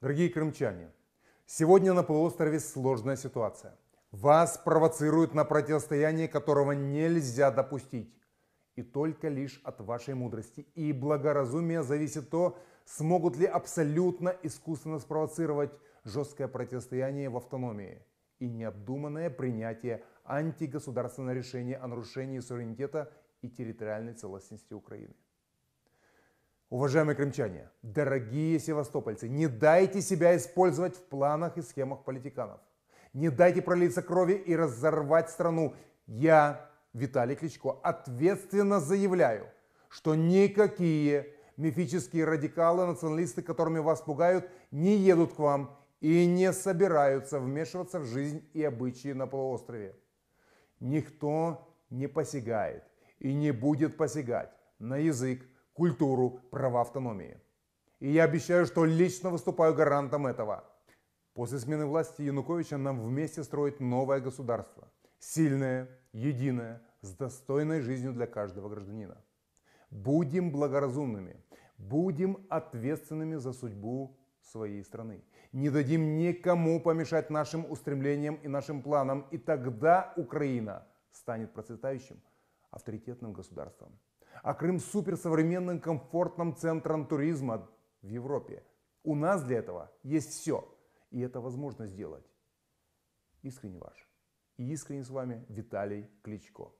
Дорогие крымчане, сегодня на полуострове сложная ситуация. Вас провоцируют на противостояние, которого нельзя допустить. И только лишь от вашей мудрости и благоразумия зависит то, смогут ли абсолютно искусственно спровоцировать жесткое противостояние в автономии и необдуманное принятие антигосударственного решения о нарушении суверенитета и территориальной целостности Украины. Уважаемые крымчане, дорогие севастопольцы, не дайте себя использовать в планах и схемах политиканов. Не дайте пролиться крови и разорвать страну. Я, Виталий Кличко, ответственно заявляю, что никакие мифические радикалы, националисты, которыми вас пугают, не едут к вам и не собираются вмешиваться в жизнь и обычаи на полуострове. Никто не посягает и не будет посягать на язык, культуру, права автономии. И я обещаю, что лично выступаю гарантом этого. После смены власти Януковича нам вместе строить новое государство. Сильное, единое, с достойной жизнью для каждого гражданина. Будем благоразумными, будем ответственными за судьбу своей страны. Не дадим никому помешать нашим устремлениям и нашим планам, и тогда Украина станет процветающим, авторитетным государством а Крым суперсовременным комфортным центром туризма в Европе. У нас для этого есть все, и это возможно сделать. Искренне ваш. И искренне с вами Виталий Кличко.